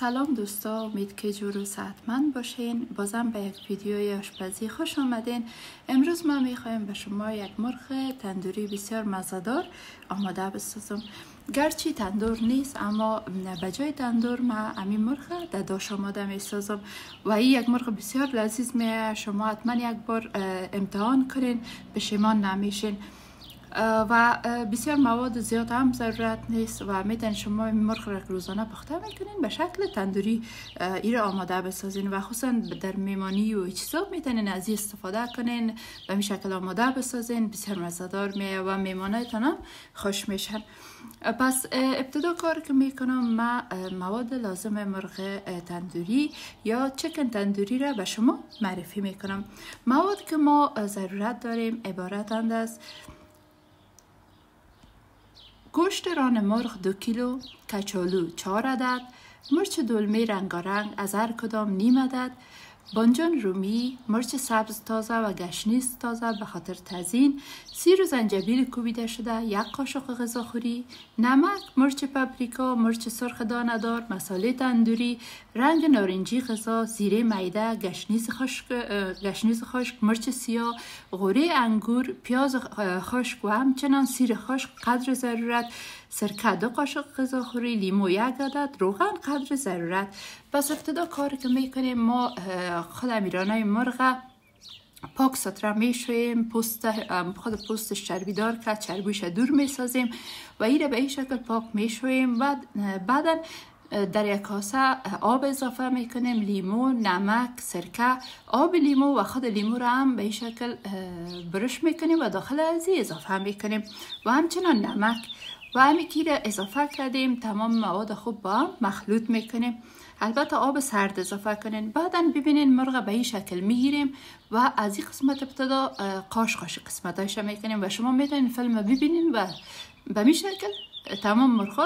سلام دوستا امید که و صحتمند باشین بازم به یک ویدیوی آشپزی خوش آمدین امروز ما میخوایم به شما یک مرغ تندوری بسیار مزدار آماده بسازم گرچه تندور نیست اما به جای تندور ما امی مرغ در داش آماده میسازم و این یک مرغ بسیار لذیذ میه شما حتما یک بار امتحان کنین پشیمان نمیشین و بسیار مواد زیاد هم ضرورت نیست و میتونید شما مرغ را روزانه پخته میکنین به شکل تندوری ایر آماده بسازین و خصوصا در میمانی و چیزا میتونین از استفاده کنین و می شکل آماده بسازین بسیار مزدار می و میمانه هم خوش میشن پس ابتدا کار که میکنم ما مواد لازم مرغ تندوری یا چکن تندوری را به شما معرفی میکنم مواد که ما ضرورت داریم عبارتند است. گوشت ران مرغ دو کیلو، کچالو چهار عدد، مرچ دلمه رنگارنگ از هر کدام نیم عدد بانجان رومی، مرچ سبز تازه و گشنیز تازه به خاطر تزین، سیر و زنجبیل کوبیده شده، یک قاشق غذاخوری، نمک، مرچ پاپریکا، مرچ سرخ داندار، مساله تندوری، رنگ نارنجی غذا، زیره میده، گشنیز خشک, گشنیز خشک، مرچ سیاه، غوره انگور، پیاز خشک و همچنان سیر خشک قدر ضرورت سرکه دو قاشق غذاخوری خوری لیمو یک عدد روغن قدر ضرورت پس ابتدا کاری که میکنیم ما خود امیرانای مرغ پاک ساتره میشویم پوست خود پوست چربی دار که چربیش دور میسازیم و این به این شکل پاک میشویم و بعدا در یک کاسه آب اضافه میکنیم لیمو نمک سرکه آب لیمو و خود لیمو را هم به این شکل برش میکنیم و داخل ازی اضافه میکنیم و همچنان نمک و همی تیر اضافه کردیم تمام مواد خوب با هم مخلوط میکنیم البته آب سرد اضافه کنین بعدا ببینین مرغ به این شکل میگیریم و از این قسمت ابتدا قاش قاش قسمتایش میکنیم و شما میتونین رو ببینین و به می شکل تمام مرغ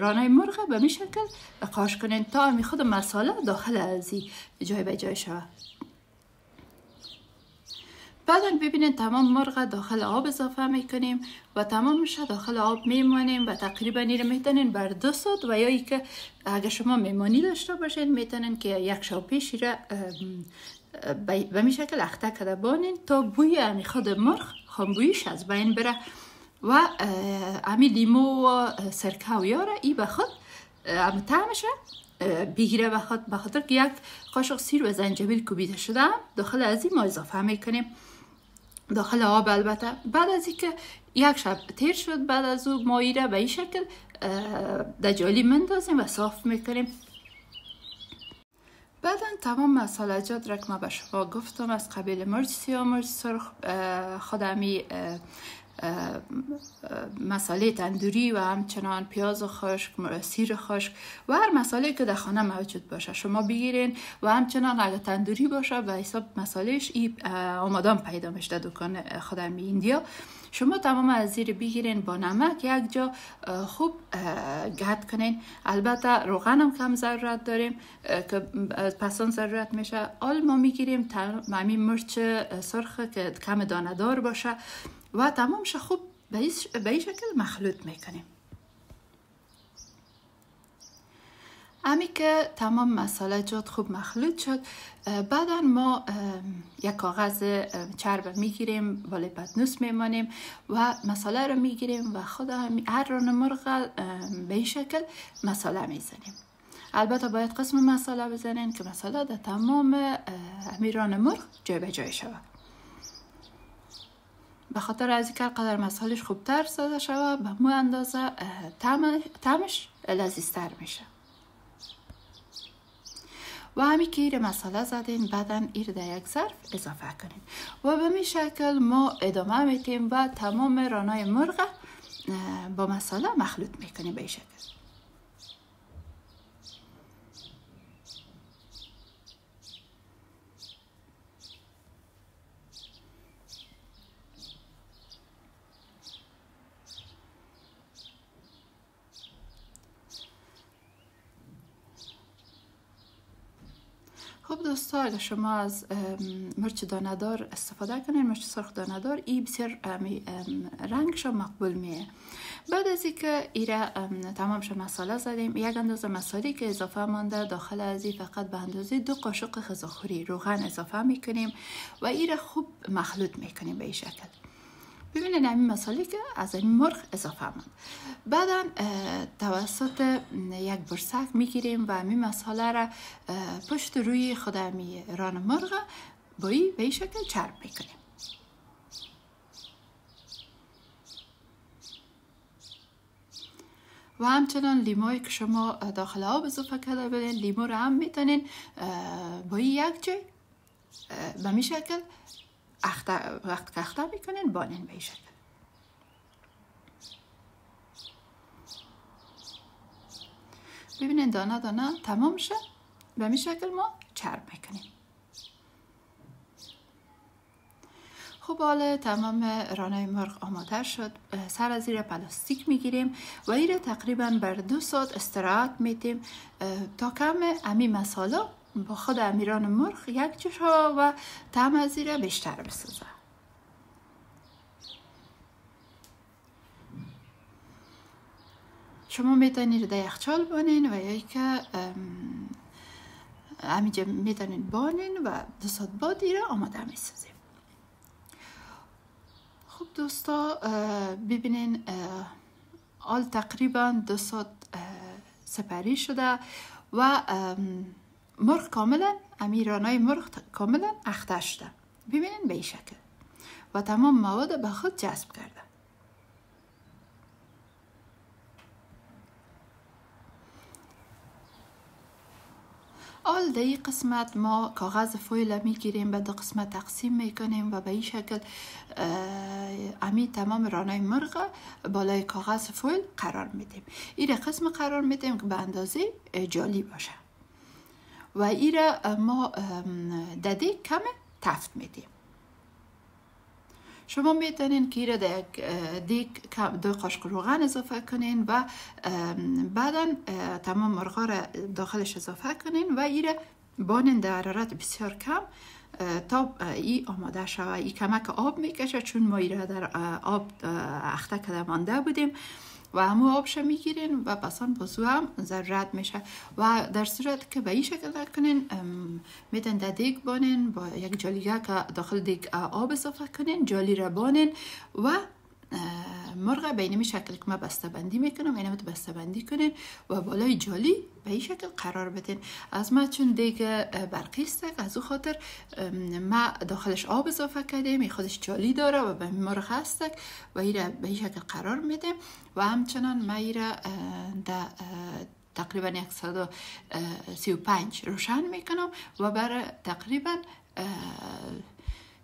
رانه مرغ به می شکل قاش کنین تا می خود مساله داخل از جای به جای شود بعدا ببینید تمام مرغ داخل آب اضافه میکنیم و تمامش میشه داخل آب میمانیم و تقریبا این میتونین بر دو و یا که اگر شما میمونی داشته باشین میتونین که یک شب پیش را به می شکل اخته کده بانین تا بوی امی خود مرغ بویش از بین بره و امی لیمو و سرکه و یاره ای به خود امی تعمشه بگیره و خاطر که یک قاشق سیر و زنجبیل کوبیده شده داخل از این ما اضافه میکنیم داخل آب البته بله. بعد از اینکه یک شب تیر شد بعد از او را به این شکل جالی مندازیم و صاف میکنیم بعدا تمام مسالجات را که ما به شما گفتم از قبیل مرچ سیاه مرچ سرخ خودمی مساله تندوری و همچنان پیاز خشک سیر خشک و هر مساله که در خانه موجود باشه شما بگیرین و همچنان اگه تندوری باشه و حساب مسالهش ای آمادان پیدا میشه دکان خدمی ایندیا شما تمام از زیر بگیرین با نمک یک جا خوب گد کنین البته روغن هم کم ضرورت داریم که پسان ضرورت میشه آل ما میگیریم ممی مرچ سرخ که کم دار باشه و تمامش خوب به این شکل مخلوط میکنیم امی که تمام مساله جات خوب مخلوط شد بعدا ما یک کاغذ چرب میگیریم بالای پتنوس میمانیم و مساله رو میگیریم و خود هر ران مرغ به این شکل مساله میزنیم البته باید قسم مساله بزنین که مساله در تمام امیران مرغ جای به جای شود به خاطر از اینکه قدر مسالش خوبتر ساده شود به مو اندازه تمش لذیذتر میشه و همی که ایر مساله زدین بعدا ایر در یک ظرف اضافه کنیم و به می شکل ما ادامه میتیم و تمام رانای مرغ با مساله مخلوط میکنیم به این شکل اگر شما از مرچ دانه استفاده کنید مرچ سرخ دانه دار ای بسیار شما مقبول میه بعد از اینکه ایره تمام شما مساله زدیم یک اندازه مساله که اضافه مانده داخل از فقط به اندازه دو قاشق خزاخوری روغن اضافه میکنیم و ایره خوب مخلوط میکنیم به این شکل ببینید همین مسالی که از این مرغ اضافه مند بعدا توسط یک برسک میگیریم و می مساله را پشت روی خودمی ران مرغ با به این شکل چرب میکنیم و همچنان لیموی که شما داخل آب اضافه کرده بودین لیمو را هم میتونین با یک جای به می شکل اختر وقت اختر میکنن بانن بیشد ببینین دانه دانه تمام شد به می شکل ما چرب میکنیم خب حالا تمام رانه مرغ آماده شد سر از زیر پلاستیک میگیریم و ایره تقریبا بر دو ساعت استراحت میتیم تا کم امی مساله با خود امیران مرخ یک و تم از زیره بیشتر بسازه شما میتونید در یخچال بانین و یا که همینجا میتونید بانین و دو ساعت بعد را آماده میسازیم خوب دوستا ببینین آل تقریبا دو ساعت سپری شده و مرغ کاملا امیرانای مرغ کاملا اخته شده ببینین به این شکل و تمام مواد به خود جذب کرده اول ده ای قسمت ما کاغذ فویل میگیریم به دو قسمت تقسیم میکنیم و به این شکل امی تمام رانای مرغ بالای کاغذ فویل قرار میدیم این قسم قرار میدیم که به اندازه جالی باشه و ای را ما داده کم تفت میدیم شما میتونین که را دو قاشق روغن اضافه کنین و بعدا تمام مرغا را داخلش اضافه کنین و ایره بانین در حرارت بسیار کم تا ای آماده شوه ای کمک آب میکشه چون ما ای در آب اخته کده مانده بودیم و همو آبش میگیرین و پسان بازو هم ضرورت میشه و در صورت که به این شکل نکنین میتن در دیگ بانین با یک جالیه که داخل دیگ آب اضافه کنین جالی را بانین و مرغ به این شکل که من بسته بندی میکنم اینم بسته بندی کنین و بالای جالی به این شکل قرار بدین از ما چون دیگه برقی است از او خاطر ما داخلش آب اضافه کردیم خودش جالی داره و به مرغ هستک و این به این شکل قرار میدیم و همچنان ما این در تقریبا 135 روشن میکنم و برای تقریبا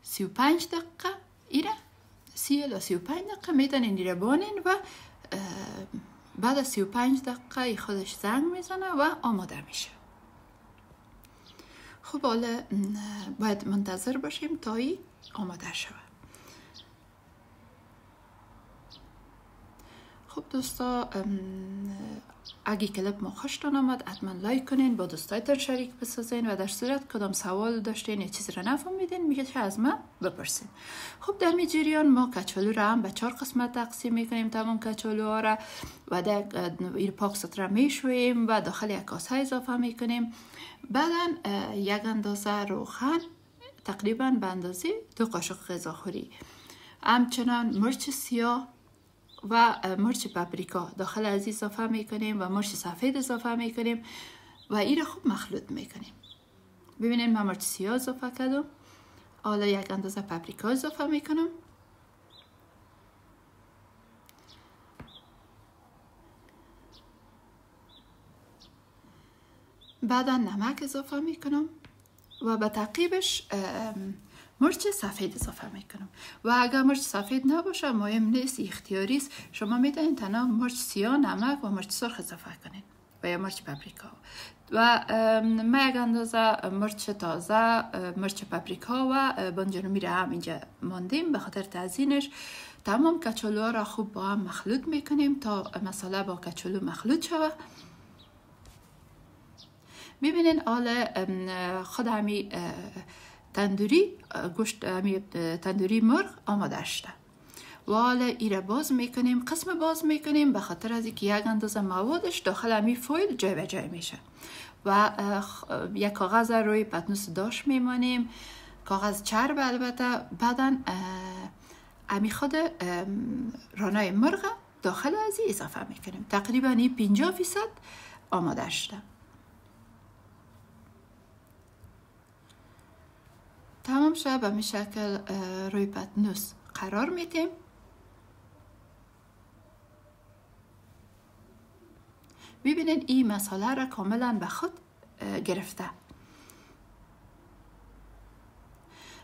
35 دقیقه ایره سیل و پنج دقیقه میتونین دیره بانین و بعد از پنج دقیقه خودش زنگ میزنه و آماده میشه خب حالا باید منتظر باشیم تا ای آماده شود خب دوستا اگه کلپ ما خوشتان آمد حتما لایک کنین با دوستایتان شریک بسازین و در صورت کدام سوال داشتین یا چیز را نفهمیدین چه از من بپرسین خب در جریان ما کچالو را هم به چهار قسمت تقسیم میکنیم تمام کچالو ها را و در پاکست را میشویم و داخل یک کاسه اضافه میکنیم بعدا یک اندازه روخن تقریبا به اندازه دو قاشق غذاخوری. همچنان مرچ سیاه و مرچ پاپریکا داخل از اضافه میکنیم و مرچ سفید اضافه می کنیم و این خوب مخلوط کنیم ببینید من مرچ سیاه اضافه کردم حالا یک اندازه پاپریکا اضافه میکنم بعدا نمک اضافه میکنم و به تعقیبش مرچ سفید اضافه میکنم و اگر مرچ سفید نباشه مهم نیست اختیاری است شما میتونید تنها مرچ سیاه نمک و مرچ سرخ اضافه کنید و یا مرچ پاپریکا و من یک اندازه مرچ تازه مرچ پاپریکا و بانجانو میره هم اینجا ماندیم به خاطر تزینش تمام کچلو را خوب با هم مخلوط میکنیم تا مساله با کچلو مخلوط شود میبینین آل خود همی تندوری گوشت تندوری مرغ آماده شده. والا ایره باز میکنیم قسم باز میکنیم به خاطر از اینکه یک اندازه موادش داخل همی فویل جای میشه و یک کاغذ روی پتنوس داشت میمانیم کاغذ چرب البته بعدا امی خود رانای مرغ داخل ازی اضافه میکنیم تقریبا 50 فیصد آماده شده تمام شب به شکل روی پتنوس قرار میتیم ببینید این مساله را کاملا به خود گرفته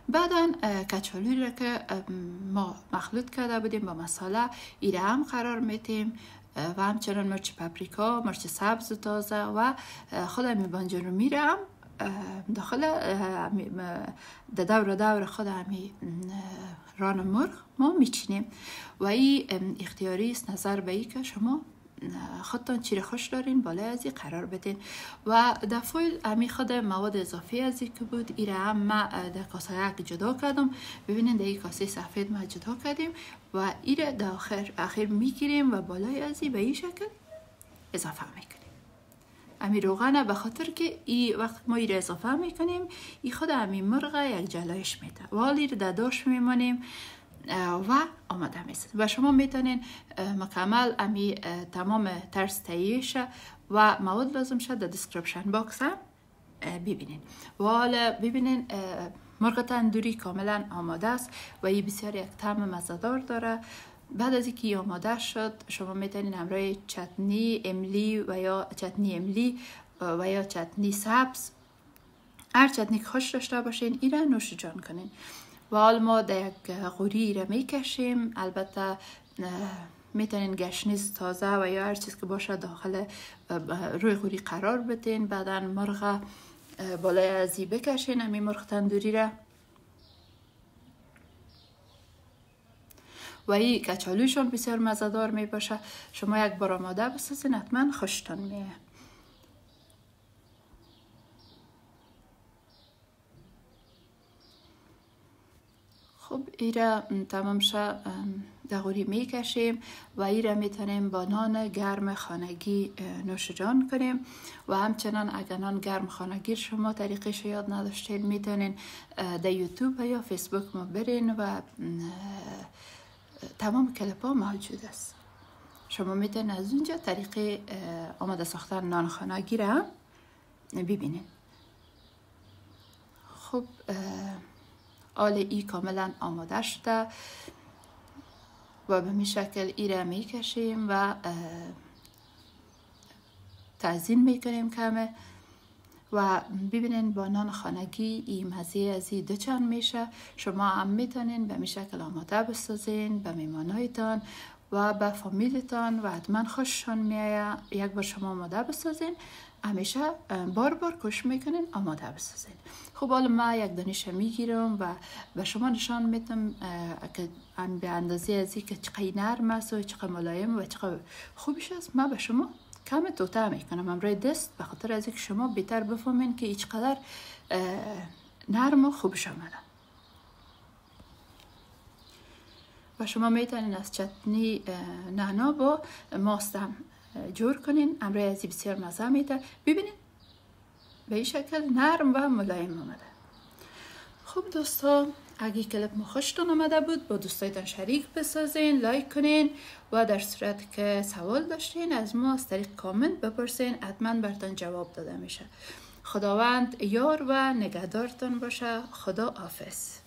بعدا کچالوی را که ما مخلوط کرده بودیم با مساله ایره هم قرار میتیم و همچنان مرچ پپریکا مرچ سبز تازه و خود می رو میرم داخل در دور دور خود همی ران مرغ ما میچینیم و ای اختیاری است نظر به ای که شما خودتان چیر خوش دارین بالای ازی قرار بدین و در فایل امی خود مواد اضافی ازی که بود ای را هم ما در کاسه یک جدا کردم ببینین در کاسه سفید ما جدا کردیم و ای را در آخر, آخر میگیریم و بالای ازی به این شکل اضافه میکنیم امی روغن به خاطر که ای وقت ما ایر اضافه میکنیم ای خود امی مرغ یک جلایش میده والی رو در داش میمانیم و آماده میسید و شما میتونین مکمل امی تمام ترس تهیهش و مواد لازم شد در دسکرپشن باکس هم ببینین و حالا ببینین مرغ تندوری کاملا آماده است و ای بسیار یک طعم مزدار داره بعد از اینکه آماده شد شما میتونید همراه چتنی املی و یا چتنی املی و یا چتنی سبز هر چتنی خوش داشته باشین ایره نوش جان کنین و حال ما در یک غوری را میکشیم البته میتونین گشنیز تازه و یا هر چیز که باشه داخل روی غوری قرار بدین بعدا مرغ بالای ازی بکشین همین مرغ تندوری را و این کچالوشان بسیار مزدار می باشه شما یک بار آماده بسازین حتما خوشتان میه خب ایره تمام شد دغوری می و ایره می تانیم با نان گرم خانگی نوشجان کنیم و همچنان اگر نان گرم خانگی شما طریقش یاد نداشتین می در یوتیوب یا فیسبوک ما برین و تمام کلپ ها موجود است شما میتونید از اونجا طریق آماده ساختن نانخانه گیرم ببینید خب آل ای کاملا آماده شده و به می شکل ای را می کشیم و تزین می کنیم کمه و ببینین با نان خانگی این مزه از این دو چند میشه شما هم میتونین به میشکل شکل آماده بسازین به میمانهایتان و به فامیلتان و حتما خوششان میایه یک بار شما آماده بسازین همیشه بار بار کش میکنین آماده بسازین خب حالا ما یک دانشه میگیرم و به شما نشان میتم که به اندازه از که چقدر نرم است و چقدر ملایم و چقدر خوبیش است ما به شما کم توته میکنم امرای دست بخاطر از اینکه شما بیتر بفهمین که چقدر نرم و خوبش آمده و شما میتونین از چتنی نعنا با هم جور کنین امرای ازی بسیار مزه میده ببینین به این شکل نرم و ملایم آمده خوب دوستا اگه کلپ ما خوشتون آمده بود با دوستایتان شریک بسازین لایک کنین و در صورت که سوال داشتین از ما از طریق کامنت بپرسین حتما برتان جواب داده میشه خداوند یار و نگهدارتان باشه خدا حافظ